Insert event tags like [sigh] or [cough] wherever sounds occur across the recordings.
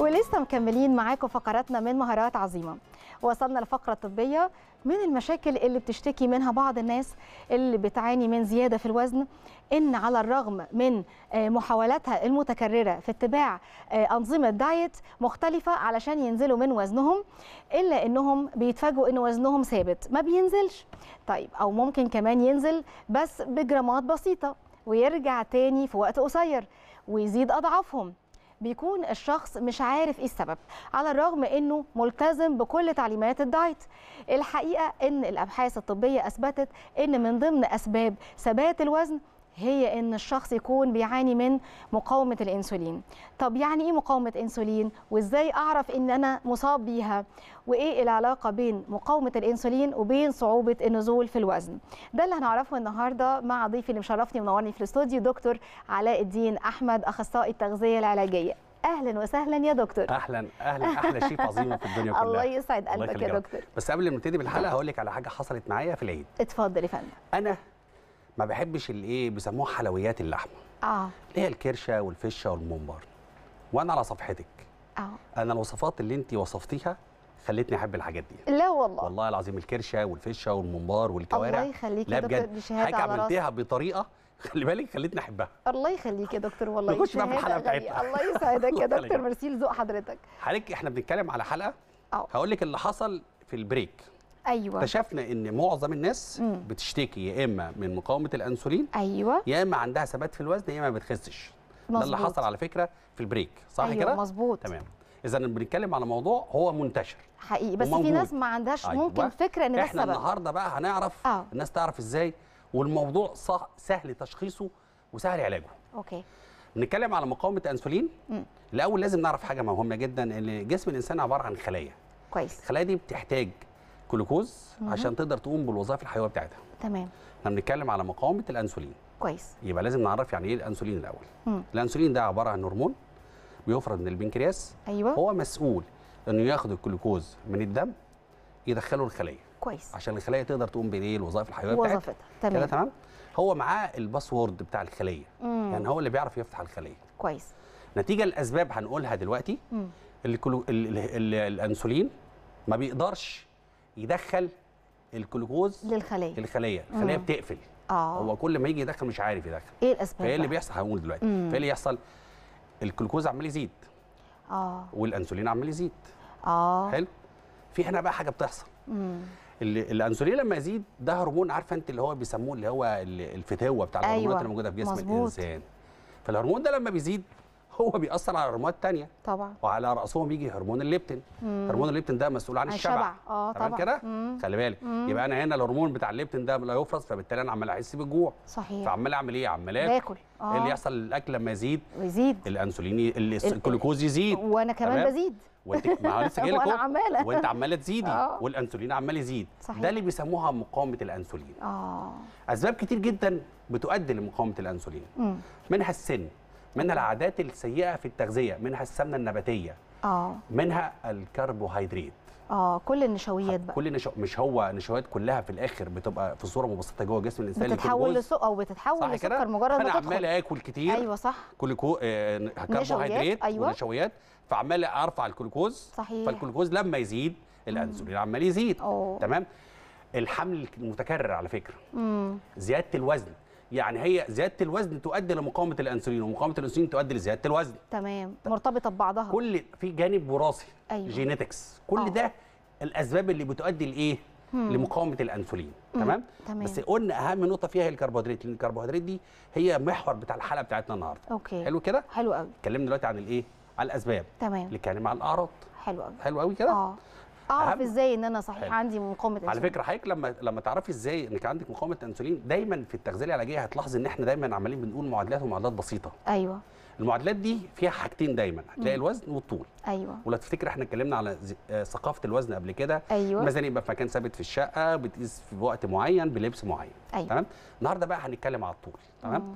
ولسه مكملين معاكم فقراتنا من مهارات عظيمه وصلنا لفقره طبيه من المشاكل اللي بتشتكي منها بعض الناس اللي بتعاني من زياده في الوزن ان على الرغم من آه، محاولاتها المتكرره في اتباع آه، انظمه دايت مختلفه علشان ينزلوا من وزنهم الا انهم بيتفاجئوا ان وزنهم ثابت ما بينزلش طيب او ممكن كمان ينزل بس بجرامات بسيطه ويرجع تاني في وقت قصير ويزيد اضعافهم بيكون الشخص مش عارف ايه السبب على الرغم انه ملتزم بكل تعليمات الدايت الحقيقه ان الابحاث الطبيه اثبتت ان من ضمن اسباب ثبات الوزن هي ان الشخص يكون بيعاني من مقاومه الانسولين طب يعني ايه مقاومه انسولين وازاي اعرف ان انا مصاب بيها وايه العلاقه بين مقاومه الانسولين وبين صعوبه النزول في الوزن ده اللي هنعرفه النهارده مع ضيفي اللي مشرفني ومنورني في الاستوديو دكتور علاء الدين احمد اخصائي التغذيه العلاجيه اهلا وسهلا يا دكتور اهلا اهلا احلى شيء [laughs] عظيم في الدنيا كلها الله يسعد قلبك يا دكتور بس قبل ما نبتدي بالحلقه هقول لك على حاجه حصلت معايا في العيد اتفضل يا فندم انا ما بحبش الايه بيسموها حلويات اللحمه اه اللي هي الكرشه والفشه والممبار وانا على صفحتك اه انا الوصفات اللي انت وصفتيها خلتني احب الحاجات دي لا والله والله العظيم الكرشه والفشه والممبار والكوارع الله يخليك لا بجد حضرتك عملتيها بطريقه خلي بالك خلتني احبها الله يخليك يا دكتور والله نخش بقى في الحلقه بتاعتنا الله يسعدك يا [laughs] دكتور ميرسي لذوق حضرتك حضرتك احنا بنتكلم على حلقه اه هقول لك اللي حصل في البريك ايوه اكتشفنا ان معظم الناس مم. بتشتكي يا اما من مقاومه الانسولين ايوه يا اما عندها ثبات في الوزن يا اما ما بتخسش ده اللي حصل على فكره في البريك صح أيوة كده مظبوط تمام اذا بنتكلم على موضوع هو منتشر حقيقي بس وموجود. في ناس ما عندهاش أيوة. ممكن فكره ان ده احنا السبب. النهارده بقى هنعرف آه. الناس تعرف ازاي والموضوع صح سهل تشخيصه وسهل علاجه اوكي بنتكلم على مقاومه انسولين الاول لازم نعرف حاجه مهمه جدا ان جسم الانسان عباره عن خلايا كويس الخلايا دي بتحتاج جلوكوز عشان تقدر تقوم بالوظائف الحيويه بتاعتها تمام احنا بنتكلم على مقاومه الانسولين كويس يبقى لازم نعرف يعني ايه الانسولين الاول مم. الانسولين ده عباره عن هرمون بيفرز من البنكرياس ايوه هو مسؤول انه ياخد الجلوكوز من الدم يدخله الخليه كويس عشان الخليه تقدر تقوم بايه الوظائف الحيويه بتاعتها وظيفتها تمام كده تمام هو معاه الباسورد بتاع الخليه مم. يعني هو اللي بيعرف يفتح الخليه كويس نتيجه لاسباب هنقولها دلوقتي الانسولين ما بيقدرش يدخل الجلوكوز للخليه للخليه الخليه مم. بتقفل اه هو كل ما يجي يدخل مش عارف يدخل ايه الاسباب فايه اللي بيحصل هقول دلوقتي فايه اللي يحصل الجلوكوز عمال يزيد اه والانسولين عمال يزيد اه حلو في هنا بقى حاجه بتحصل امم الانسولين لما يزيد ده هرمون عارفه انت اللي هو بيسموه اللي هو الفتاوه بتاع الهرمونات أيوة. اللي موجوده في جسم مزبوط. الانسان فالهرمون ده لما بيزيد هو بيأثر على هرمونات الثانيه طبعا وعلى رأسهم يجي هرمون الليبتين هرمون الليبتين ده مسؤول عن الشبع اه طبعا كده خلي بالك يبقى انا هنا الهرمون بتاع الليبتين ده لا يفرز فبالتالي انا عمال احس بالجوع صحيح فعمال اعمل ايه عمال اكل باكل إيه آه. اللي يحصل الاكل لما يزيد يزيد الانسولين الجلوكوز يزيد وانا كمان بزيد وانت ما لسه [laughs] جاي لك عماله وانت عماله تزيدي آه. والانسولين عمال يزيد صحيح. ده اللي بيسموها مقاومه الانسولين اه اسباب كتير جدا بتؤدي لمقاومه الانسولين منها السن من العادات السيئه في التغذيه منها السمنه النباتيه اه منها الكربوهيدرات اه كل النشويات بقى كل النشو... مش هو النشويات كلها في الاخر بتبقى في صوره مبسطه جوه جسم الانسان بتتحول لسكر او بتتحول لسكر مجرد ما تدخل انا عمال اكل كتير ايوه صح كل كو... آه... كربوهيدرات أيوة. ونشويات فعمال ارفع الجلوكوز صحيح فالجلوكوز لما يزيد الانسولين عمال يزيد أوه. تمام الحمل المتكرر على فكره مم. زياده الوزن يعني هي زياده الوزن تؤدي لمقاومه الانسولين ومقاومه الانسولين تؤدي لزياده الوزن تمام مرتبطه ببعضها كل في جانب وراثي أيوة. جينيتكس كل أوه. ده الاسباب اللي بتؤدي لايه لمقاومه الانسولين تمام؟, تمام بس قلنا اهم نقطه فيها هي الكربوهيدرات لان الكربوهيدرات دي هي محور بتاع الحلقه بتاعتنا النهارده اوكي حلو كده حلو قوي اتكلمنا دلوقتي عن الايه على الاسباب تمام نتكلم عن الاعراض حلو قوي حلو قوي كده اه اعرف ازاي ان انا صحيح عندي مقاومه انسولين على فكره حضرتك لما لما تعرفي ازاي انك عندك مقاومه انسولين دايما في التغذيه العلاجيه هتلاحظي ان احنا دايما عمالين بنقول معادلات ومعادلات بسيطه ايوه المعادلات دي فيها حاجتين دايما هتلاقي الوزن والطول ايوه ولو تفتكر احنا اتكلمنا على آه، ثقافه الوزن قبل كده أيوة. مثلا يبقى في مكان ثابت في الشقه بتقيس في وقت معين بلبس معين أيوة. تمام النهارده بقى هنتكلم على الطول تمام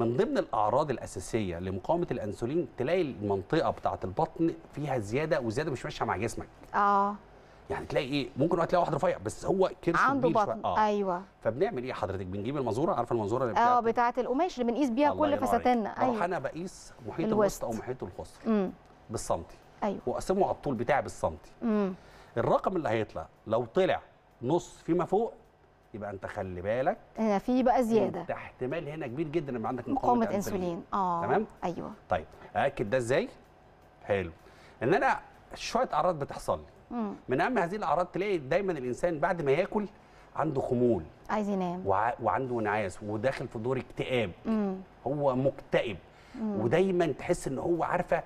من ضمن الاعراض الاساسيه لمقاومه الانسولين تلاقي المنطقه بتاعه البطن فيها زياده وزياده مش ماشيه مع جسمك اه يعني تلاقي ايه ممكن وقت تلاقي واحد رفيع بس هو كرش عنده بطن آه. ايوه فبنعمل ايه حضرتك بنجيب المزوره عارفه المزوره اللي آه، بتاعت اه بتاعه القماش اللي بنقيس بيها كل فساتيننا ايوه انا بقيس محيط الوسط او محيط الخصر بالسنتي ايوه واقسمه على الطول بتاعي بالسنتي الرقم اللي هيطلع لو طلع نص فيما فوق يبقى انت خلي بالك هنا في بقى زياده احتمال هنا كبير جدا يبقى عندك مقاومه, انسولين اه تمام ايوه طيب ااكد ده ازاي حلو ان انا شويه اعراض بتحصل لي من اهم هذه الاعراض تلاقي دايما الانسان بعد ما ياكل عنده خمول عايز ينام وع وعنده انعاس وداخل في دور اكتئاب مم. هو مكتئب مم. ودايما تحس ان هو عارفه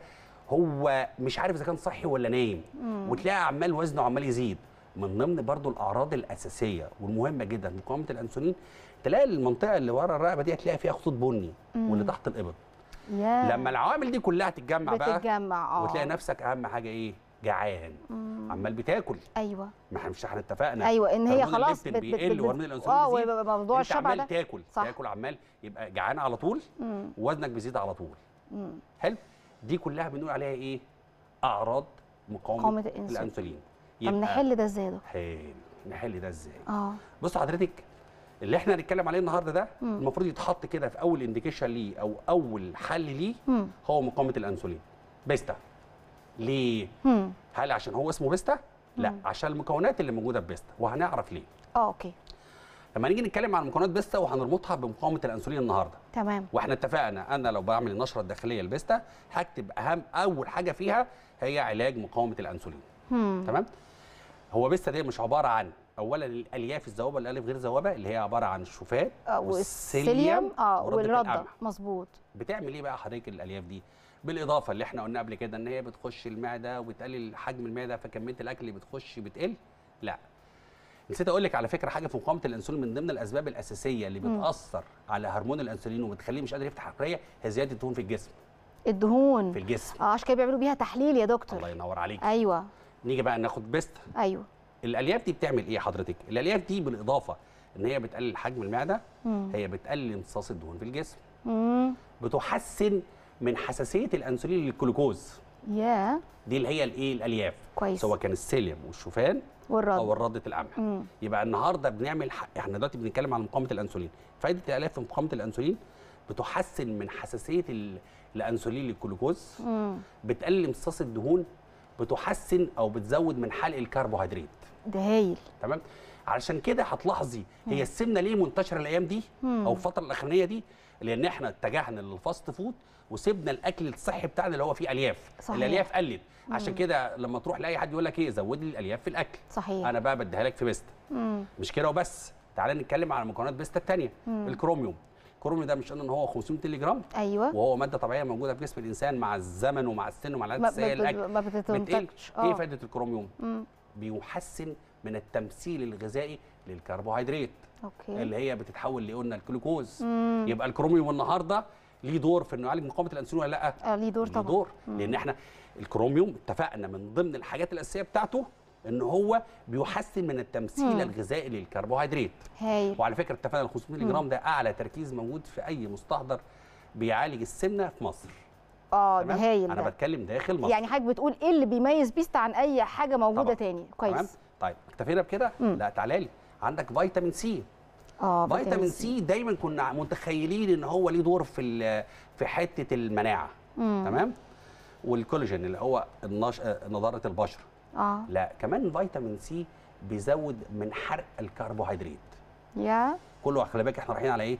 هو مش عارف اذا كان صحي ولا نايم وتلاقي عمال وزنه عمال يزيد من ضمن برضو الاعراض الاساسيه والمهمه جدا مقاومه الانسولين تلاقي المنطقه اللي ورا الرقبه دي هتلاقي فيها خطوط بني واللي تحت الابط yeah. لما العوامل دي كلها تتجمع بقى بتتجمع اه وتلاقي نفسك اهم حاجه ايه جعان عمال بتاكل ايوه ما احنا مش احنا اتفقنا ايوه ان هي خلاص بت بيقل وهرمون الانسولين اه ويبقى موضوع الشبع ده تاكل صح. تاكل عمال يبقى جعان على طول ووزنك بيزيد على طول حلو دي كلها بنقول عليها ايه اعراض مقاومه الانسولين يبقى طب نحل ده ازاي يا دكتور؟ حلو نحل ده ازاي؟ اه بص حضرتك اللي احنا هنتكلم عليه النهارده ده مم. المفروض يتحط كده في اول انديكيشن ليه او اول حل ليه مم. هو مقاومه الانسولين بيستا ليه؟ مم. هل عشان هو اسمه بيستا؟ لا مم. عشان المكونات اللي موجوده في بيستا وهنعرف ليه. اه اوكي. لما نيجي نتكلم عن مكونات بيستا وهنربطها بمقاومه الانسولين النهارده تمام واحنا اتفقنا انا لو بعمل النشره الداخليه لبيستا هكتب اهم اول حاجه فيها هي علاج مقاومه الانسولين تمام هو بيستا دي مش عباره عن اولا الالياف الذوبه الالياف غير ذوبه اللي هي عباره عن الشوفات آه، والسيليوم اه والرده مظبوط بتعمل ايه بقى حضرتك الالياف دي بالاضافه اللي احنا قلنا قبل كده ان هي بتخش المعده وبتقلل حجم المعده فكميه الاكل اللي بتخش بتقل لا نسيت اقول لك على فكره حاجه في مقاومه الانسولين من ضمن الاسباب الاساسيه اللي بتاثر م. على هرمون الانسولين وبتخليه مش قادر يفتح حقريه هي زياده الدهون في الجسم الدهون في الجسم اه عشان كده بيعملوا بيها تحليل يا دكتور الله ينور عليك ايوه نيجي بقى ناخد بيست ايوه الالياف دي بتعمل ايه حضرتك الالياف دي بالاضافه ان هي بتقلل حجم المعده مم. هي بتقلل امتصاص الدهون في الجسم مم. بتحسن من حساسيه الانسولين للجلوكوز يا yeah. دي اللي هي الايه الالياف كويس سواء كان السيليوم والشوفان والرد او الرده القمح يبقى النهارده بنعمل ح... احنا دلوقتي بنتكلم عن مقاومه الانسولين فائده الالياف في مقاومه الانسولين بتحسن من حساسيه ال... الانسولين للجلوكوز بتقلل امتصاص الدهون بتحسن او بتزود من حلق الكربوهيدرات ده هايل تمام علشان كده هتلاحظي هي السمنه ليه منتشره الايام دي او الفتره الاخرانيه دي لان احنا اتجهنا للفاست فود وسيبنا الاكل الصحي بتاعنا اللي هو فيه الياف صحيح. الالياف قلت عشان كده لما تروح لاي حد يقول لك ايه زود لي الالياف في الاكل صحيح. انا بقى بديها لك في بيستا مش كده وبس تعالى نتكلم على مكونات بيستا الثانيه الكروميوم الكرمي ده مش قلنا ان هو 500 مللي جرام ايوه وهو ماده طبيعيه موجوده في جسم الانسان مع الزمن ومع السن ومع العادات السيئه الاكل ما آه. ايه فائده الكروميوم؟ مم. بيحسن من التمثيل الغذائي للكربوهيدرات أوكي. اللي هي بتتحول لقلنا الجلوكوز يبقى الكروميوم النهارده ليه دور في انه يعالج مقاومه الانسولين ولا لا؟ آه، ليه دور طبعا ليه دور لان احنا الكروميوم اتفقنا من ضمن الحاجات الاساسيه بتاعته ان هو بيحسن من التمثيل الغذائي للكربوهيدرات هاي. وعلى فكره التفاعل ال 500 جرام ده اعلى تركيز موجود في اي مستحضر بيعالج السمنه في مصر اه ده هايل انا بتكلم داخل مصر يعني حضرتك بتقول ايه اللي بيميز بيستا عن اي حاجه موجوده طبعا. تاني كويس تمام طيب اكتفينا بكده لا تعالى لي عندك فيتامين سي اه فيتامين سي دايما كنا متخيلين ان هو ليه دور في في حته المناعه مم. تمام والكولاجين اللي هو نضاره البشره آه. لا كمان فيتامين سي بيزود من حرق الكربوهيدرات يا كله خلي بالك احنا رايحين على ايه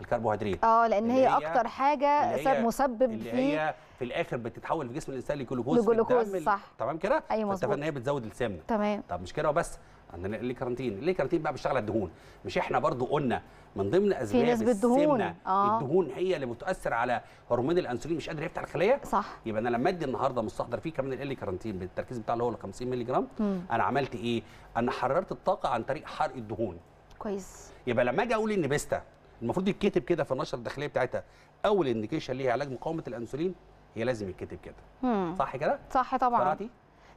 الكربوهيدرات اه لان هي, هي اكتر حاجه صار مسبب اللي في هي في الاخر بتتحول في جسم الانسان لجلوكوز لجلوكوز صح تمام كده أيوة فانت ان هي بتزود السمنه تمام طب مش كده وبس عندنا ليه كارانتين ليه كارانتين بقى بيشتغل على الدهون مش احنا برضو قلنا من ضمن اسباب السمنه آه. الدهون هي اللي بتؤثر على هرمون الانسولين مش قادر يفتح الخليه صح يبقى انا لما ادي النهارده مستحضر فيه كمان ال كارانتين بالتركيز بتاعه اللي هو 50 مللي جرام انا عملت ايه انا حررت الطاقه عن طريق حرق الدهون كويس يبقى لما اجي اقول ان بيستا المفروض يتكتب كده في النشره الداخليه بتاعتها اول انديكيشن ليها علاج مقاومه الانسولين هي لازم يتكتب كده صح كده صح طبعا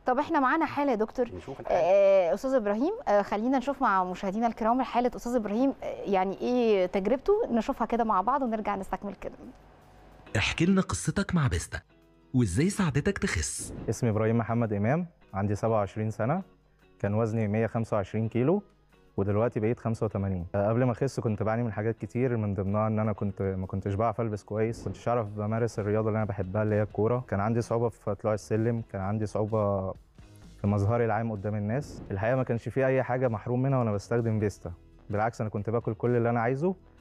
طب احنا معانا حاله يا دكتور نشوف الحالة. آه،, آه استاذ ابراهيم آه خلينا نشوف مع مشاهدينا الكرام حاله استاذ ابراهيم آه، يعني ايه تجربته نشوفها كده مع بعض ونرجع نستكمل كده احكي لنا قصتك مع بيستا وازاي ساعدتك تخس اسمي ابراهيم محمد امام عندي 27 سنه كان وزني 125 كيلو ودلوقتي بقيت 85 آه، قبل ما اخس كنت بعاني من حاجات كتير من ضمنها ان انا كنت ما كنتش بعرف البس كويس كنتش اعرف بمارس الرياضه اللي انا بحبها اللي هي الكوره كان عندي صعوبه في طلوع السلم كان عندي صعوبه في مظهري العام قدام الناس الحقيقه ما كانش في اي حاجه محروم منها وانا بستخدم فيستا بالعكس انا كنت باكل كل اللي انا عايزه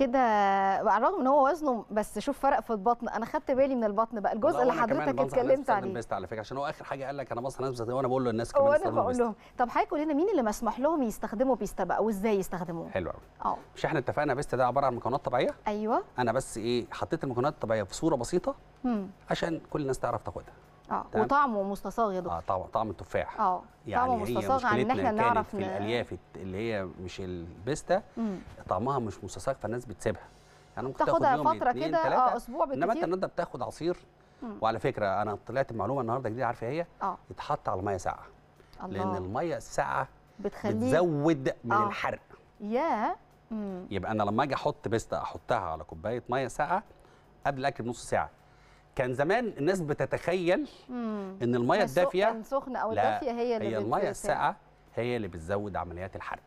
كده على الرغم ان هو وزنه بس شوف فرق في البطن انا خدت بالي من البطن بقى الجزء اللي حضرتك اتكلمت عليه بيست على فكره عشان هو اخر حاجه قال لك انا بصحى ناس وانا بقول للناس كمان وانا بقول لهم طب حضرتك قول لنا مين اللي مسموح لهم يستخدموا بيستا بقى وازاي يستخدموه حلو قوي اه مش احنا اتفقنا بيستا ده عباره عن مكونات طبيعيه ايوه انا بس ايه حطيت المكونات الطبيعيه في صوره بسيطه عشان كل الناس تعرف تاخدها اه وطعمه مستصاغ يا دكتور اه طبعا طعم التفاح اه يعني طعمه مستصاغ عن يعني ان احنا نعرف في الالياف اللي هي مش البيستا مم. طعمها مش مستصاغ فالناس بتسيبها يعني ممكن تاخدها فتره كده اه اسبوع بكتير انما انت النهارده بتاخد عصير مم. وعلى فكره انا طلعت بمعلومه النهارده جديده عارفه إيه هي اه يتحط على ميه ساقعه لان الميه الساقعه بتخليه بتزود من أوه. الحرق ياه يبقى انا لما اجي احط بيستا احطها على كوبايه ميه ساقعه قبل الاكل بنص ساعه كان زمان الناس بتتخيل مم. ان الميه الدافيه سخن او الدافيه هي اللي هي الميه الساقعه هي اللي بتزود عمليات الحرق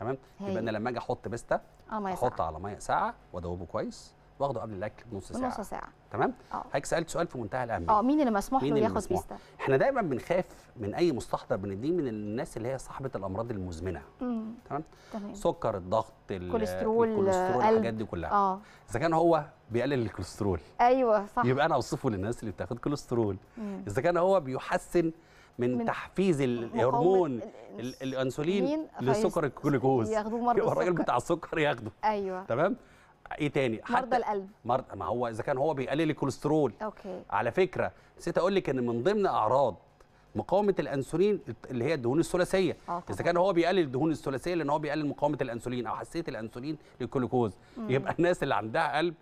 تمام يبقى انا لما اجي احط بيستا آه، احطها على ميه ساقعه وادوبه كويس واخده قبل الاكل بنص ساعه نص ساعه تمام حضرتك اه. سالت سؤال في منتهى الاهميه اه مين اللي مسموح له ياخد بيستا احنا دايما بنخاف من اي مستحضر بنديه من الناس اللي هي صاحبه الامراض المزمنه مم. تمام تمام سكر الضغط الكوليسترول الكوليسترول الحاجات دي كلها اه اذا كان هو بيقلل الكوليسترول ايوه صح يبقى انا اوصفه للناس اللي بتاخد كوليسترول اذا كان هو بيحسن من, من تحفيز الهرمون الانسولين لسكر الجلوكوز ياخدوه مره الراجل بتاع السكر ياخده ايوه تمام ايه تاني مرضى القلب مرض ما هو اذا كان هو بيقلل الكوليسترول اوكي على فكره نسيت اقول لك ان من ضمن اعراض مقاومه الانسولين اللي هي الدهون الثلاثيه آه، اذا كان هو بيقلل الدهون الثلاثيه لان هو بيقلل مقاومه الانسولين او حساسيه الانسولين للجلوكوز يبقى الناس اللي عندها قلب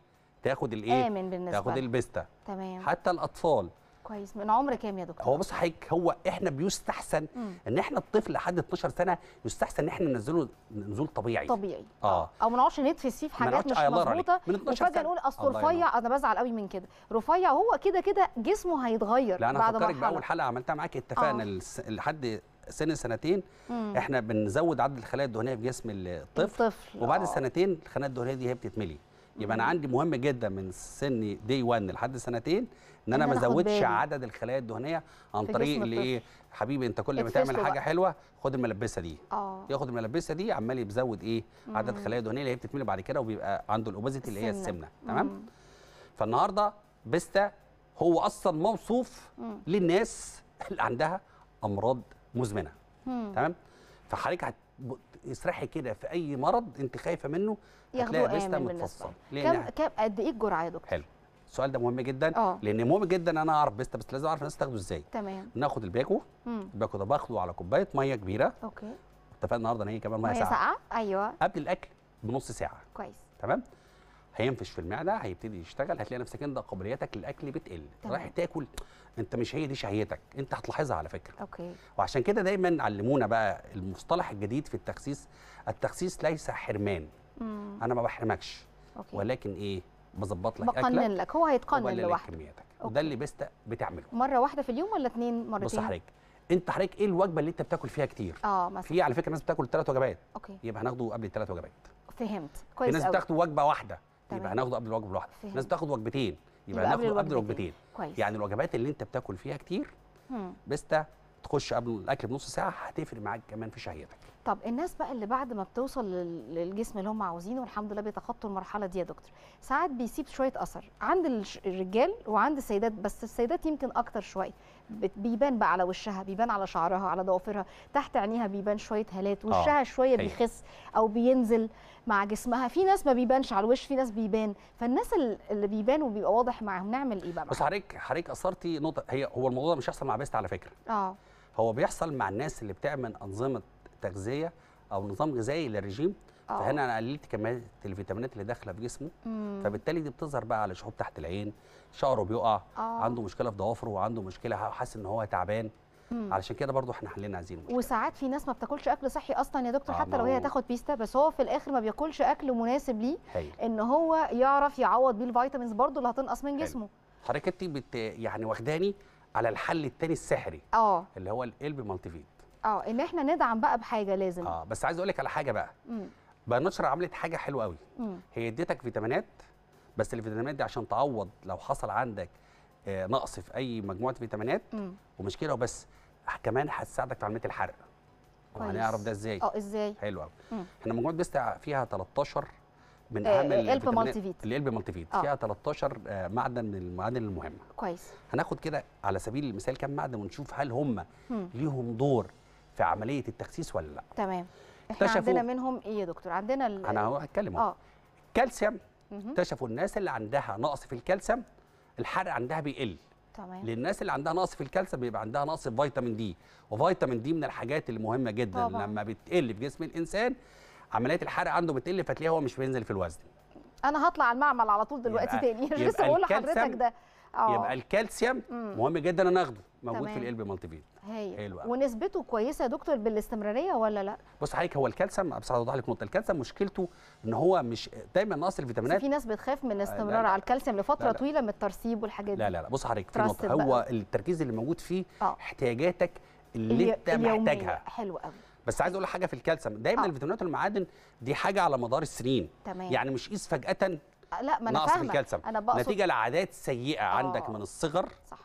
تاخد الايه تاخد البيستا تمام حتى الاطفال كويس من عمر كام يا دكتور هو بص حضرتك هو احنا بيستحسن مم. ان احنا الطفل لحد 12 سنه يستحسن ان احنا ننزله نزول طبيعي طبيعي اه او ما نقعدش نتفس فيه في حاجات مش آه، مظبوطه سنه نقول اصل رفيع انا بزعل قوي من كده رفيع هو كده كده جسمه هيتغير لا انا هفكرك باول حلقه عملتها معاك اتفقنا آه. لحد سن سنتين مم. احنا بنزود عدد الخلايا الدهنيه في جسم الطفل, الطفل. وبعد آه. سنتين الخلايا الدهنيه دي هي بتتملي يبقى انا عندي مهم جدا من سن دي 1 لحد سنتين ان انا ما ازودش عدد الخلايا الدهنيه عن طريق اللي ايه حبيبي انت كل ما تعمل حاجه بقى. حلوه خد الملبسه دي آه. ياخد الملبسه دي عمال يزود ايه عدد الخلايا الدهنيه اللي هي بتتملي بعد كده وبيبقى عنده الاوبيزيتي اللي هي السمنه تمام فالنهارده بيستا هو اصلا موصوف مم. للناس اللي عندها امراض مزمنه مم. تمام فحضرتك هتسرحي اسرحي كده في اي مرض انت خايفه منه هتلاقي بيستا متفصل كم كم قد ايه الجرعه يا دكتور حلو السؤال ده مهم جدا أوه. لان مهم جدا انا اعرف بيستا بس لازم اعرف الناس تاخده ازاي تمام ناخد الباكو الباكو ده باخده على كوبايه ميه كبيره اوكي اتفقنا النهارده ان هي كمان ميه ساقعه ساقعه ايوه قبل الاكل بنص ساعه كويس تمام هينفش في المعده هيبتدي يشتغل هتلاقي نفسك انت قابليتك للاكل بتقل رايح تاكل انت مش هي دي شهيتك انت هتلاحظها على فكره اوكي وعشان كده دايما علمونا بقى المصطلح الجديد في التخسيس التخسيس ليس حرمان مم. انا ما بحرمكش أوكي. ولكن ايه بظبط لك بقنن أكلك لك هو هيتقنن لوحده ده وده اللي بيستا بتعمله مره واحده في اليوم ولا اتنين مرتين بص حضرتك انت حضرتك ايه الوجبه اللي انت بتاكل فيها كتير اه مثلا في على فكره ناس بتاكل ثلاث وجبات اوكي يبقى هناخده قبل الثلاث وجبات فهمت كويس الناس بتاخد وجبه واحده تمام. يبقى هناخده قبل الوجبه الواحده الناس بتاخد وجبتين يبقى, يبقى هناخده قبل الوجبتين كويس يعني الوجبات اللي انت بتاكل فيها كتير بيستا تخش قبل الاكل بنص ساعه هتفرق معاك كمان في شهيتك طب الناس بقى اللي بعد ما بتوصل للجسم اللي هم عاوزينه والحمد لله بيتخطوا المرحله دي يا دكتور ساعات بيسيب شويه اثر عند الرجال وعند السيدات بس السيدات يمكن اكتر شويه بيبان بقى على وشها بيبان على شعرها على ضوافرها تحت عينيها بيبان شويه هالات آه، وشها آه. شويه بيخس او بينزل مع جسمها في ناس ما بيبانش على الوش في ناس بيبان فالناس اللي بيبان وبيبقى واضح معاهم نعمل ايه بقى بس حضرتك حضرتك اثرتي نقطه هي هو الموضوع ده مش هيحصل مع بيست على فكره اه هو بيحصل مع الناس اللي بتعمل انظمه تغذيه او نظام غذائي للرجيم أوه. فهنا اه. انا قللت كميه الفيتامينات اللي داخله في جسمه مم. فبالتالي دي بتظهر بقى على شحوب تحت العين شعره بيقع أوه. عنده مشكله في ضوافره وعنده مشكله حاسس ان هو تعبان مم. علشان كده برضو احنا حلينا عايزين وساعات في ناس ما بتاكلش اكل صحي اصلا يا دكتور آه حتى لو هي تاخد بيستا بس هو في الاخر ما بياكلش اكل مناسب ليه ان هو يعرف يعوض بيه الفيتامينز برضو اللي هتنقص من جسمه حضرتك انت بت يعني واخداني على الحل الثاني السحري اه اللي هو القلب مالتي فيت اه ان احنا ندعم بقى بحاجه لازم اه بس عايز اقول لك على حاجه بقى امم بقى نشر عملت حاجه حلوه قوي مم. هي اديتك فيتامينات بس الفيتامينات دي عشان تعوض لو حصل عندك آه، نقص في اي مجموعه فيتامينات مم. ومشكله وبس كمان هتساعدك في عمليه الحرق وهنعرف ده ازاي اه ازاي حلو قوي احنا مجموعه بيست فيها 13 من آه، اهم آه الالب مالتي فيت مالتي فيت فيها 13 آه، معدن من المعادن المهمه كويس هناخد كده على سبيل المثال كم معدن ونشوف هل هم ليهم دور في عمليه التخسيس ولا لا تمام احنا عندنا منهم ايه يا دكتور عندنا ال... انا هتكلم اه الكالسيوم اكتشفوا الناس اللي عندها نقص في الكالسيوم الحرق عندها بيقل تمام للناس اللي عندها نقص في الكالسيوم بيبقى عندها نقص في فيتامين دي وفيتامين دي من الحاجات المهمه جدا طبعا. لما بتقل في جسم الانسان عمليات الحرق عنده بتقل فتلاقيه هو مش بينزل في الوزن انا هطلع المعمل على طول دلوقتي تاني انا [laughs] لسه بقول لحضرتك ده أوه. يبقى الكالسيوم مهم جدا انا اخده موجود تمام. في القلب مالتي فيتامين هايل حلو ونسبته كويسه يا دكتور بالاستمراريه ولا لا بص حضرتك هو الكالسيوم بس هوضح لك نقطه الكالسيوم مشكلته ان هو مش دايما نقص الفيتامينات في ناس بتخاف من آه، استمرار على الكالسيوم لفتره لا لا. طويله من الترسيب والحاجات دي لا لا, لا. بص حضرتك في نقطه هو التركيز اللي موجود فيه آه. احتياجاتك اللي انت محتاجها حلو قوي بس عايز اقول حاجه في الكالسيوم دايما آه. الفيتامينات والمعادن دي حاجه على مدار السنين تمام. يعني مش قيس فجاه آه، لا ما انا فاهمه نتيجه لعادات سيئه آه. عندك من الصغر صح.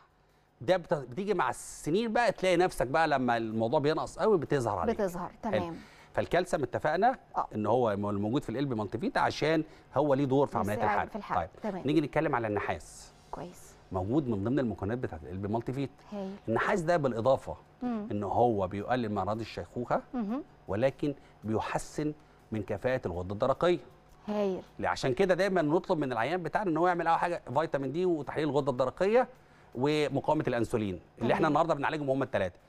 ده بتيجي مع السنين بقى تلاقي نفسك بقى لما الموضوع بينقص قوي بتظهر عليك بتظهر تمام حلو. فالكالسيوم اتفقنا آه. ان هو الموجود في القلب منطفيت عشان هو ليه دور في عمليه الحرق, طيب تمام. نيجي نتكلم على النحاس كويس موجود من ضمن المكونات بتاعت القلب مالتيفيت النحاس ده بالاضافه مم. ان هو بيقلل من اعراض الشيخوخه مم. ولكن بيحسن من كفاءه الغده الدرقيه هايل عشان كده دايما نطلب من العيان بتاعنا ان هو يعمل اول حاجه فيتامين دي وتحليل الغده الدرقيه ومقاومه الانسولين اللي احنا النهارده بنعالجهم هم الثلاثه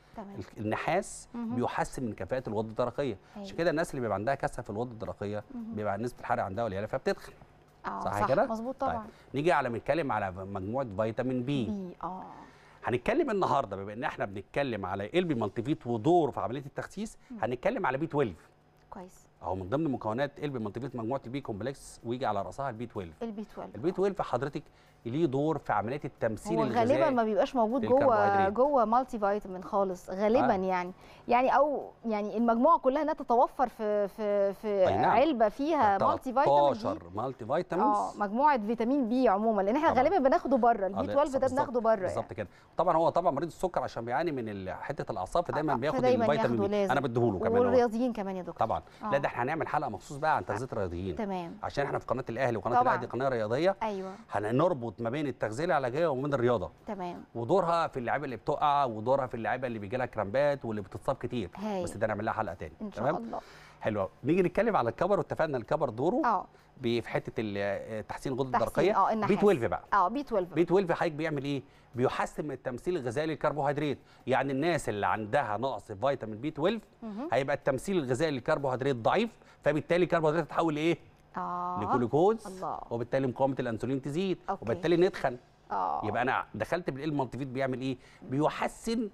النحاس بيحسن من كفاءه الغده الدرقيه أيوه. عشان كده الناس اللي بيبقى عندها كسر في الغده الدرقيه بيبقى نسبه الحرق عندها قليله فبتدخن اه صح, صح كده مظبوط طيب. طبعا طيب. نيجي على بنتكلم على مجموعه فيتامين بي, بي. اه هنتكلم النهارده بما ان احنا بنتكلم على البي مالتيفيت ودوره في عمليه التخسيس هنتكلم على بي 12 كويس اهو من ضمن مكونات البي مالتيفيت مجموعه البي كومبلكس ويجي على راسها البي 12 البي 12 البي 12 حضرتك ليه دور في عمليه التمثيل الغذائي غالبا ما بيبقاش موجود جوه جوه مالتي فيتامين خالص غالبا آه. يعني يعني او يعني المجموعه كلها انها تتوفر في في في نعم. علبه فيها مالتي فيتامين 13 مالتي فيتامين اه مجموعه فيتامين بي عموما لان احنا غالبا بناخده بره البي 12 آه، ده بناخده بره يعني. بالظبط يعني. كده طبعا هو طبعا مريض السكر عشان بيعاني من حته الاعصاب فدايما آه. بياخد الفيتامين بي انا بديهوله كمان والرياضيين كمان يا دكتور طبعا آه. لا ده آه. احنا هنعمل حلقه مخصوص بقى عن تغذيه آه. الرياضيين تمام عشان احنا في قناه الاهلي وقناه الاهلي قناه رياضيه ايوه هنربط تفاوت ما بين التغذيه العلاجيه وما بين الرياضه تمام ودورها في اللعيبه اللي بتقع ودورها في اللعيبه اللي بيجي لها كرامبات واللي بتتصاب كتير هي. بس ده نعمل لها حلقه تاني ان شاء تمام؟ الله حلوه نيجي نتكلم على الكبر واتفقنا الكبر دوره اه في حته تحسين الغده الدرقيه اه بي 12 بقى اه بي 12 بي 12 حضرتك بيعمل ايه؟ بيحسن من التمثيل الغذائي للكربوهيدرات يعني الناس اللي عندها نقص في فيتامين بي 12 هيبقى التمثيل الغذائي للكربوهيدرات ضعيف فبالتالي الكربوهيدرات تتحول لايه؟ آه. لجلوكوز وبالتالي مقاومه الانسولين تزيد أوكي. وبالتالي نتخن آه. يبقى انا دخلت بالمالتيفيت بيعمل ايه بيحسن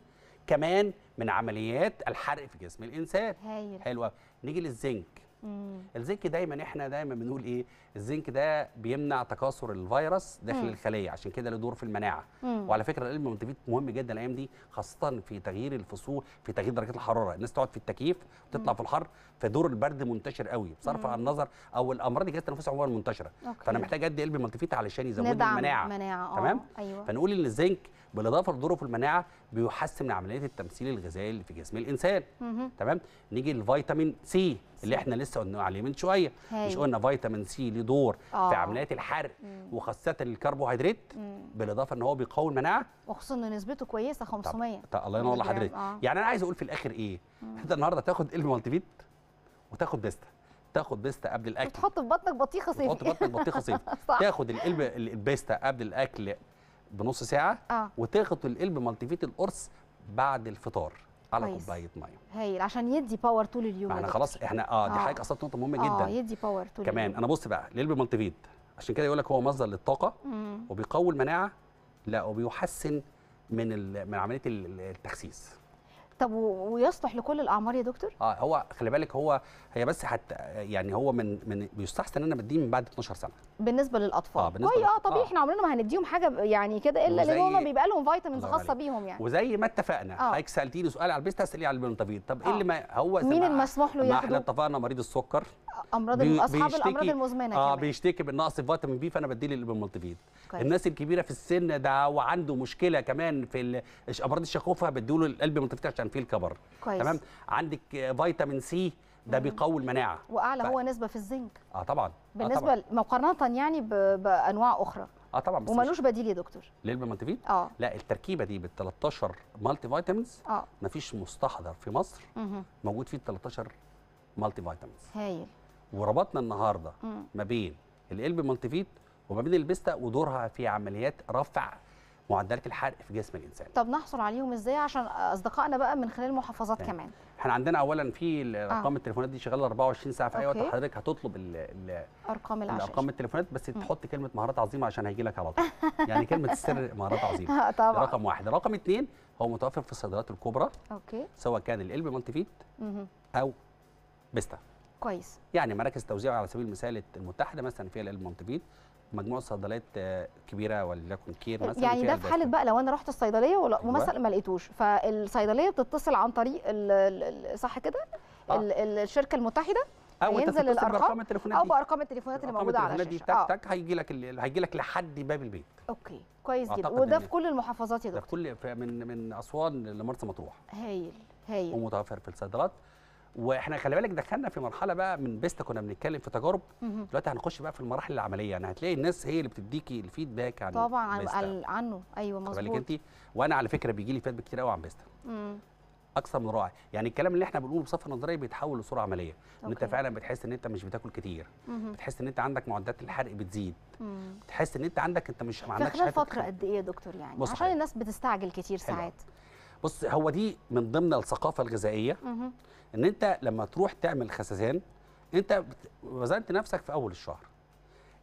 كمان من عمليات الحرق في جسم الانسان هايل حلوه نيجي للزنك مم. الزنك دايما احنا دايما بنقول ايه الزنك ده بيمنع تكاثر الفيروس داخل مم. الخليه عشان كده له دور في المناعه مم. وعلى فكره الالمنتفيت مهم جدا الايام دي خاصه في تغيير الفصول في تغيير درجات الحراره الناس تقعد في التكييف وتطلع في الحر فدور البرد منتشر قوي بصرف عن النظر او الامراض الجهاز التنفسي عموما منتشره أوكي. فانا محتاج ادي قلب المنتفيت علشان يزود ندعم المناعه آه، تمام أيوة. فنقول ان الزنك بالاضافه لدوره في المناعه بيحسن من عمليه التمثيل الغذائي اللي في جسم الانسان تمام نيجي للفيتامين سي اللي احنا لسه قلنا عليه من شويه هي. مش قلنا فيتامين سي ليه دور آه. في عمليات الحرق مم. وخاصه الكربوهيدرات بالاضافه ان هو بيقوي المناعه وخصوصا ان نسبته كويسه 500 طب. طب الله ينور حضرتك آه. يعني انا عايز اقول في الاخر ايه انت النهارده تاخد قلب فيت وتاخد بيستا تاخد بيستا قبل الاكل وتحط في بطنك بطيخه صيفي تحط في بطنك بطيخه صيفي [laughs] تاخد القلب البيستا قبل الاكل بنص ساعه آه. وتاخد القلب مالتي فيت القرص بعد الفطار على كوبايه ميه هايل عشان يدي باور طول اليوم احنا خلاص احنا اه دي آه. حضرتك اصلا نقطه مهمه جدا اه يدي باور طول كمان اليوم. انا بص بقى ليه بالمالتيفيت عشان كده يقول لك هو مصدر للطاقه وبيقوي المناعه لا وبيحسن من من عمليه التخسيس طب ويصلح لكل الاعمار يا دكتور؟ اه هو خلي بالك هو هي بس حتى يعني هو من من بيستحسن ان انا بديه من بعد 12 سنه بالنسبه للاطفال اه بالنسبه آه، للأطفال. اه طبيعي احنا عمرنا ما هنديهم حاجه يعني كده الا لان هم بيبقى لهم فيتامينز خاصه بيهم يعني وزي ما اتفقنا آه. حضرتك سالتيني سؤال على البيست تسالي على البنتافيت طب إيه آه. ايه اللي ما هو مين اللي مسموح له ياخده؟ احنا اتفقنا مريض السكر امراض بي اصحاب الامراض المزمنه اه بيشتكي بنقص في فيتامين بي فانا بديله له فيد الناس الكبيره في السن ده وعنده مشكله كمان في امراض الشخوفه بديله القلب مالتي عشان فيه الكبر كويس. تمام عندك فيتامين سي ده بيقوي المناعه واعلى ف... هو نسبه في الزنك اه طبعا بالنسبه آه طبعا. مقارنه يعني ب... بانواع اخرى اه طبعا ومالوش بديل يا دكتور للبمالتيفيد اه لا التركيبه دي بال 13 مالتي فيتامينز اه مفيش مستحضر في مصر مم. موجود فيه ال 13 مالتي فيتامينز هايل وربطنا النهارده ما بين القلب مالتيفيت وما بين البيستا ودورها في عمليات رفع معدلات الحرق في جسم الانسان طب نحصل عليهم ازاي عشان اصدقائنا بقى من خلال المحافظات كمان احنا عندنا اولا في آه. ارقام آه. التليفونات دي شغاله 24 ساعه في اي وقت حضرتك هتطلب الـ الـ ارقام ارقام التليفونات بس تحط كلمه مهارات عظيمه عشان هيجي لك على طول يعني كلمه السر [laughs] مهارات عظيمه آه، طبعا رقم واحد رقم اثنين هو متوفر في الصيدليات الكبرى اوكي سواء كان القلب مالتيفيت او بيستا كويس يعني مراكز توزيع على سبيل المثال المتحده مثلا فيها المنتجين مجموعه صيدليات آه، كبيره وليكن كير مثلا يعني ده في حاله بقى لو انا رحت الصيدليه ومثلا أيوة. ما لقيتوش فالصيدليه بتتصل عن طريق صح كده آه. الشركه المتحده او ينزل الارقام التليفونات او بارقام التليفونات اللي موجوده على الشاشه دي تك تك آه. هيجي لك هيجي لك لحد باب البيت اوكي كويس جدا وده في كل المحافظات يا دكتور ده في كل من من اسوان لمرسى مطروح هايل هايل ومتوفر في الصيدلات واحنا خلي بالك دخلنا في مرحله بقى من بيستا كنا بنتكلم في تجارب دلوقتي هنخش بقى في المراحل العمليه يعني هتلاقي الناس هي اللي بتديكي الفيدباك عن طبعا عن عنه ايوه مظبوط خلي بالك انت وانا على فكره بيجي لي فيدباك كتير قوي عن بيستا اكثر من رائع يعني الكلام اللي احنا بنقوله بصفه نظريه بيتحول لصوره عمليه ان انت فعلا بتحس ان انت مش بتاكل كتير مم. بتحس ان انت عندك معدات الحرق بتزيد مم. بتحس ان انت عندك انت مش ما عندكش خلال فتره قد ايه يا دكتور يعني عشان الناس بتستعجل كتير ساعات حلو. بص هو دي من ضمن الثقافه الغذائيه ان انت لما تروح تعمل خسسان انت وزنت نفسك في اول الشهر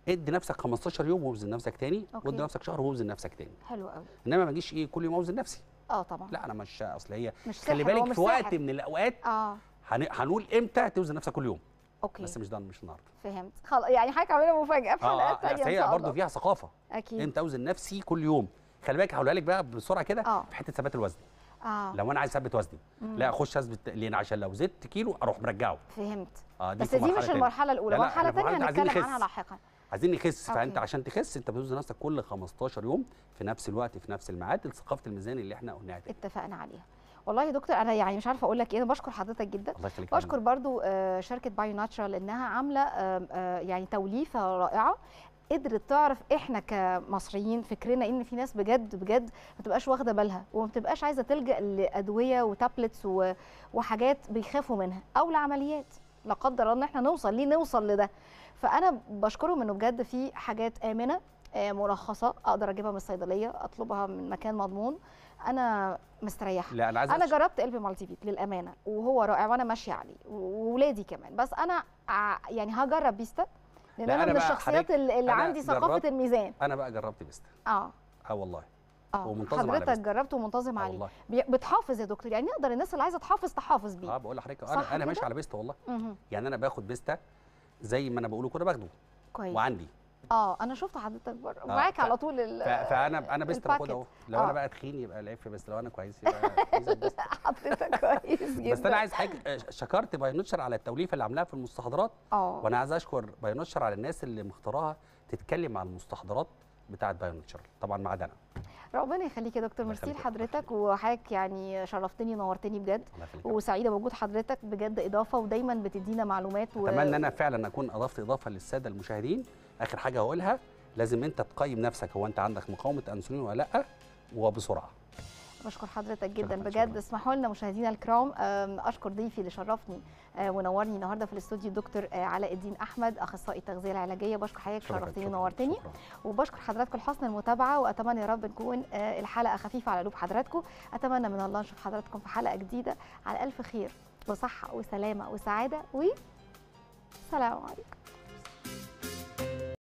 ادي نفسك 15 يوم ووزن نفسك تاني وادي نفسك شهر ووزن نفسك تاني حلو قوي انما ما تجيش ايه كل يوم اوزن نفسي اه طبعا لا انا مش اصل هي مش خلي بالك في وقت من الاوقات اه هنقول امتى توزن نفسك كل يوم اوكي بس مش ده مش النهارده فهمت خلاص يعني حضرتك عامله مفاجاه في حلقات ثانيه آه, آه، هي برضه فيها ثقافه اكيد امتى اوزن نفسي كل يوم خلي بالك هقولها لك بقى بسرعه كده آه. في حته ثبات الوزن آه. لو انا عايز اثبت وزني لا اخش اثبت تقلين عشان لو زدت كيلو اروح مرجعه فهمت آه دي بس دي مش المرحله الاولى المرحله الثانيه هنتكلم عنها لاحقا عايزين نخس فانت عشان تخس انت بتوزن نفسك كل 15 يوم في نفس الوقت في نفس الميعاد لثقافه الميزان اللي احنا قلناها اتفقنا عليها والله يا دكتور انا يعني مش عارفه اقول لك ايه انا بشكر حضرتك جدا بشكر برضو آه، شركه بايو ناتشرال انها عامله آه، يعني توليفه رائعه قدرت تعرف احنا كمصريين فكرنا ان في ناس بجد بجد ما تبقاش واخده بالها وما بتبقاش عايزه تلجا لادويه وتابلتس وحاجات بيخافوا منها او لعمليات لا قدر الله ان احنا نوصل ليه نوصل لده فانا بشكرهم انه بجد في حاجات امنه آه، مرخصه اقدر اجيبها من الصيدليه اطلبها من مكان مضمون انا مستريحه لا انا انا جربت قلب فيت للامانه وهو رائع وانا ماشيه عليه وولادي كمان بس انا يعني هجرب بيستا لان انا من الشخصيات اللي عندي ثقافه الميزان انا بقى جربت بيستا اه اه والله اه ومنتظم حضرتك جربت جربته ومنتظم آه عليه عليه بتحافظ يا دكتور يعني نقدر الناس اللي عايزه تحافظ تحافظ بيه اه بقول لحضرتك انا انا ماشي على بيستا والله مه. يعني انا باخد بيستا زي ما انا بقوله كده باخده كويس وعندي اه انا شفت حضرتك بره آه، معاك على طول ال... فانا انا بستر خد اهو لو آه. انا بقى تخين يبقى العف بس لو انا كويس يبقى [laughs] حضرتك كويس جدا بس انا عايز حاجه آه، شكرت باينوتشر على التوليفه اللي عاملاها في المستحضرات اه وانا عايز اشكر باينوتشر على الناس اللي مختاراها تتكلم عن المستحضرات بتاعت بايونتشر طبعا ما عدا انا ربنا يخليك يا دكتور ميرسي لحضرتك وحضرتك يعني شرفتني نورتني بجد وسعيده بوجود حضرتك بجد اضافه ودايما بتدينا معلومات اتمنى و... انا فعلا اكون اضفت اضافه للساده المشاهدين اخر حاجه هقولها لازم انت تقيم نفسك هو انت عندك مقاومه انسولين ولا لا وبسرعه بشكر حضرتك جدا بجد اسمحوا لنا مشاهدينا الكرام اشكر ضيفي اللي شرفني آه، ونورني النهارده في الاستوديو الدكتور آه، علاء الدين احمد اخصائي التغذيه العلاجيه بشكر حضرتك شرفتني ونورتني وبشكر حضراتكم لحسن المتابعه واتمنى يا رب تكون آه، الحلقه خفيفه على قلوب حضراتكم اتمنى من الله نشوف حضراتكم في حلقه جديده على الف خير وصحه وسلامه وسعاده و عليكم